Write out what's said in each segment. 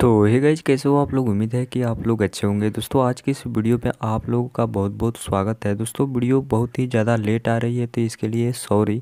तो hey guys कैसे हो आप लोग उम्मीद है कि आप लोग अच्छे होंगे दोस्तों आज की इस वीडियो पे आप लोगों का बहुत बहुत स्वागत है दोस्तों वीडियो बहुत ही ज़्यादा लेट आ रही है तो इसके लिए सॉरी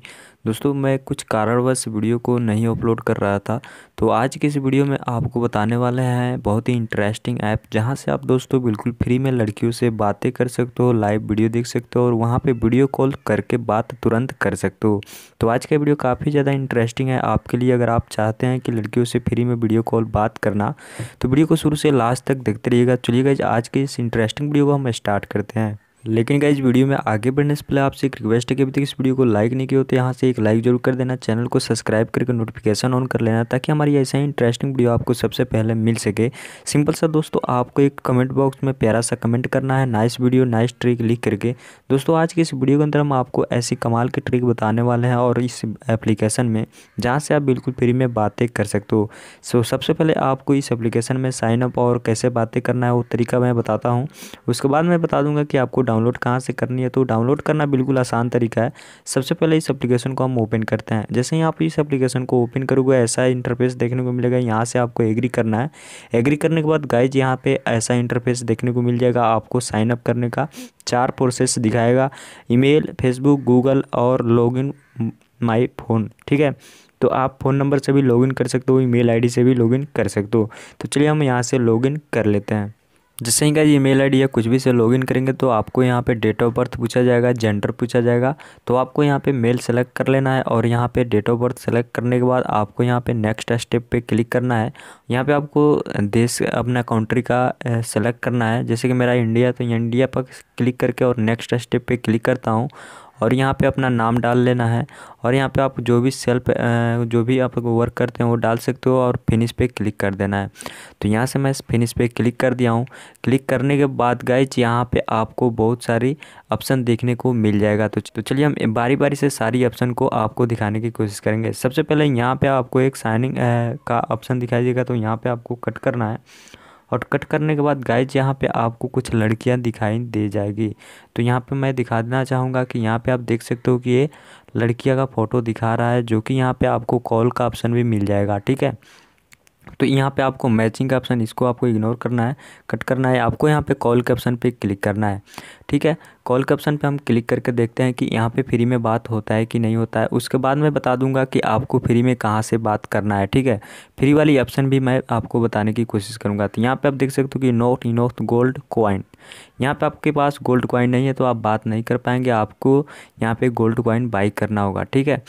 दोस्तों मैं कुछ कारणवश वीडियो को नहीं अपलोड कर रहा था तो आज के इस वीडियो में आपको बताने वाले हैं बहुत ही इंटरेस्टिंग ऐप जहां से आप दोस्तों बिल्कुल फ्री में लड़कियों से बातें कर सकते हो लाइव वीडियो देख सकते हो और वहां पे वीडियो कॉल करके बात तुरंत कर सकते हो तो आज का वीडियो काफ़ी ज़्यादा इंटरेस्टिंग है आपके लिए अगर आप चाहते हैं कि लड़कियों से फ्री में वीडियो कॉल बात करना तो वीडियो को शुरू से लास्ट तक देखते रहिएगा चलिएगा आज के इस इंटरेस्टिंग वीडियो को हम स्टार्ट करते हैं लेकिन क्या इस वीडियो में आगे बढ़ने से पहले आपसे एक रिक्वेस्ट है कि अभी तक इस वीडियो को लाइक नहीं किया हो तो यहाँ से एक लाइक जरूर कर देना चैनल को सब्सक्राइब करके नोटिफिकेशन ऑन कर लेना ताकि हमारी ऐसा ही इंटरेस्टिंग वीडियो आपको सबसे पहले मिल सके सिंपल सा दोस्तों आपको एक कमेंट बॉक्स में प्यारा सा कमेंट करना है नाइस वीडियो नाइस ट्रिक लिख करके दोस्तों आज के इस वीडियो के अंदर हम आपको ऐसी कमाल की ट्रिक बताने वाले हैं और इस एप्लीकेशन में जहाँ से आप बिल्कुल फ्री में बातें कर सकते हो सो सबसे पहले आपको इस एप्लीकेशन में साइन अप और कैसे बातें करना है वो तरीका मैं बताता हूँ उसके बाद मैं बता दूँगा कि आपको डाउन डाउनलोड कहाँ से करनी है तो डाउनलोड करना बिल्कुल आसान तरीका है सबसे पहले इस एप्लीकेशन को हम ओपन करते हैं जैसे ही आप इस एप्लीकेशन को ओपन करोगे ऐसा इंटरफेस देखने को मिलेगा यहाँ से आपको एग्री करना है एग्री करने के बाद गाइज यहाँ पे ऐसा इंटरफेस देखने को मिल जाएगा आपको साइनअप करने का चार प्रोसेस दिखाएगा ईमेल फेसबुक गूगल और इन माई फ़ोन ठीक है तो आप फ़ोन नंबर से भी लॉगिन कर सकते हो ईमेल आईडी से भी लॉगिन कर सकते हो तो चलिए हम यहाँ से लॉगिन कर लेते हैं जैसे ही ये मेल आई या कुछ भी से लॉगिन करेंगे तो आपको यहाँ पे डेट ऑफ बर्थ पूछा जाएगा जेंडर पूछा जाएगा तो आपको यहाँ पे मेल सेलेक्ट कर लेना है और यहाँ पे डेट ऑफ बर्थ सेलेक्ट करने के बाद आपको यहाँ पे नेक्स्ट स्टेप पे क्लिक करना है यहाँ पे आपको देश अपना कंट्री का सेलेक्ट करना है जैसे कि मेरा इंडिया तो इंडिया पर क्लिक करके और नेक्स्ट स्टेप पर क्लिक करता हूँ और यहाँ पे अपना नाम डाल लेना है और यहाँ पे आप जो भी सेल्फ जो भी आप वर्क करते हैं वो डाल सकते हो और फिनिश पे क्लिक कर देना है तो यहाँ से मैं फिनिश पे क्लिक कर दिया हूँ क्लिक करने के बाद गाइज यहाँ पे आपको बहुत सारी ऑप्शन देखने को मिल जाएगा तो तो चलिए हम बारी बारी से सारी ऑप्शन को आपको दिखाने की कोशिश करेंगे सबसे पहले यहाँ पर आपको एक साइनिंग का ऑप्शन दिखाई देगा तो यहाँ पर आपको कट करना है और कट करने के बाद गाइज यहाँ पे आपको कुछ लड़कियाँ दिखाई दे जाएगी तो यहाँ पे मैं दिखा देना चाहूँगा कि यहाँ पे आप देख सकते हो कि ये लड़कियाँ का फ़ोटो दिखा रहा है जो कि यहाँ पे आपको कॉल का ऑप्शन भी मिल जाएगा ठीक है तो यहाँ पे आपको मैचिंग का ऑप्शन इसको आपको इग्नोर करना है कट करना है आपको यहाँ पे कॉल के ऑप्शन पे क्लिक करना है ठीक है कॉल के ऑप्शन पे हम क्लिक करके देखते हैं कि यहाँ पे फ्री में बात होता है कि नहीं होता है उसके बाद मैं बता दूंगा कि आपको फ्री में कहाँ से बात करना है ठीक है फ्री वाली ऑप्शन भी मैं आपको बताने की कोशिश करूँगा तो यहाँ पर आप देख सकते हो कि नोट इनोट गोल्ड कॉइन यहाँ पर आपके पास गोल्ड कॉइन नहीं है तो आप बात नहीं कर पाएंगे आपको यहाँ पर गोल्ड कॉइन बाई करना होगा ठीक है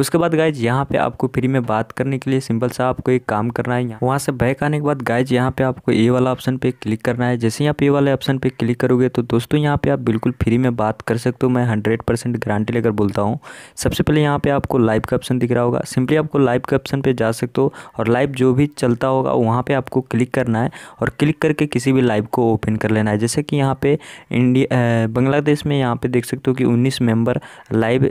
उसके बाद गाइज यहाँ पे आपको फ्री में बात करने के लिए सिंपल सा आपको एक काम करना है वहाँ से बैक आने के बाद गाइज यहाँ पे आपको ए वाला ऑप्शन पे क्लिक करना है जैसे यहाँ पे वाले ऑप्शन पे क्लिक करोगे तो दोस्तों यहाँ पे आप बिल्कुल फ्री में बात कर सकते हो मैं हंड्रेड परसेंट गारंटी लेकर बोलता हूँ सबसे पहले यहाँ पे आपको लाइव का ऑप्शन दिख रहा होगा सिंपली आपको लाइव के ऑप्शन पे जा सकते हो और लाइव जो भी चलता होगा वहाँ पे आपको क्लिक करना है और क्लिक करके किसी भी लाइव को ओपन कर लेना है जैसे कि यहाँ पे इंडिया बांग्लादेश में यहाँ पे देख सकते हो कि उन्नीस मेंबर लाइव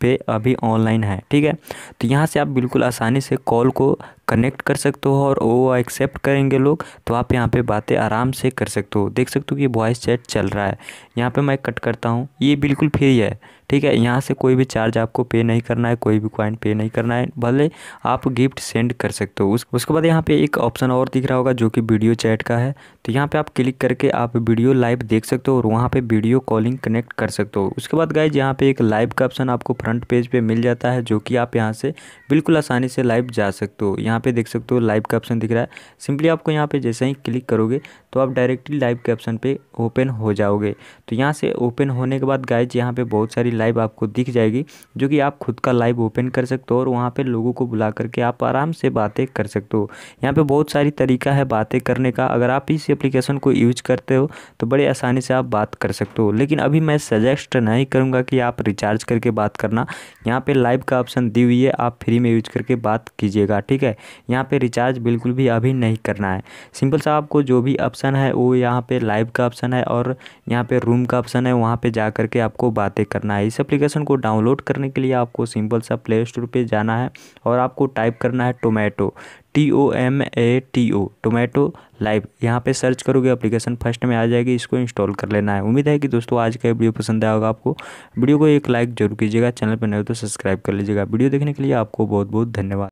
पे अभी ऑनलाइन है ठीक है तो यहाँ से आप बिल्कुल आसानी से कॉल को कनेक्ट कर सकते हो और वो एक्सेप्ट करेंगे लोग तो आप यहाँ पे बातें आराम से कर सकते हो देख सकते हो कि वॉइस चैट चल रहा है यहाँ पे मैं कट करता हूँ ये बिल्कुल फ्री है ठीक है यहाँ से कोई भी चार्ज आपको पे नहीं करना है कोई भी कॉइन पे नहीं करना है भले आप गिफ्ट सेंड कर सकते हो उस उसके बाद यहाँ पे एक ऑप्शन और दिख रहा होगा जो कि वीडियो चैट का है तो यहाँ पे आप क्लिक करके आप वीडियो लाइव देख सकते हो और वहाँ पे वीडियो कॉलिंग कनेक्ट कर सकते हो उसके बाद गाइज यहाँ पे एक लाइव का ऑप्शन आपको फ्रंट पेज पे मिल जाता है जो कि आप यहाँ से बिल्कुल आसानी से लाइव जा सकते हो यहाँ यहाँ पे देख सकते हो लाइव का ऑप्शन दिख रहा है सिंपली आपको यहाँ पे जैसे ही क्लिक करोगे तो आप डायरेक्टली लाइव के ऑप्शन पे ओपन हो जाओगे तो यहाँ से ओपन होने के बाद गाइज यहाँ पे बहुत सारी लाइव आपको दिख जाएगी जो कि आप खुद का लाइव ओपन कर सकते हो और वहाँ पर लोगों को बुला करके आप आराम से बातें कर सकते हो यहाँ पर बहुत सारी तरीका है बातें करने का अगर आप इस एप्लीकेशन को यूज करते हो तो बड़े आसानी से आप बात कर सकते हो लेकिन अभी मैं सजेस्ट नहीं करूँगा कि आप रिचार्ज करके बात करना यहाँ पर लाइव का ऑप्शन दी हुई है आप फ्री में यूज करके बात कीजिएगा ठीक है यहाँ पे रिचार्ज बिल्कुल भी अभी नहीं करना है सिंपल सा आपको जो भी ऑप्शन है वो यहाँ पे लाइव का ऑप्शन है और यहाँ पे रूम का ऑप्शन है वहाँ पे जा करके आपको बातें करना है इस एप्लीकेशन को डाउनलोड करने के लिए आपको सिंपल सा प्ले स्टोर पर जाना है और आपको टाइप करना है tomato T O M A T O tomato live यहाँ पे सर्च करोगे एप्लीकेशन फर्स्ट में आ जाएगी इसको इंस्टॉल कर लेना है उम्मीद है कि दोस्तों आज का वीडियो पसंद आया होगा आपको वीडियो को एक लाइक जरूर कीजिएगा चैनल पर नए हो तो सब्सक्राइब कर लीजिएगा वीडियो देखने के लिए आपको बहुत बहुत धन्यवाद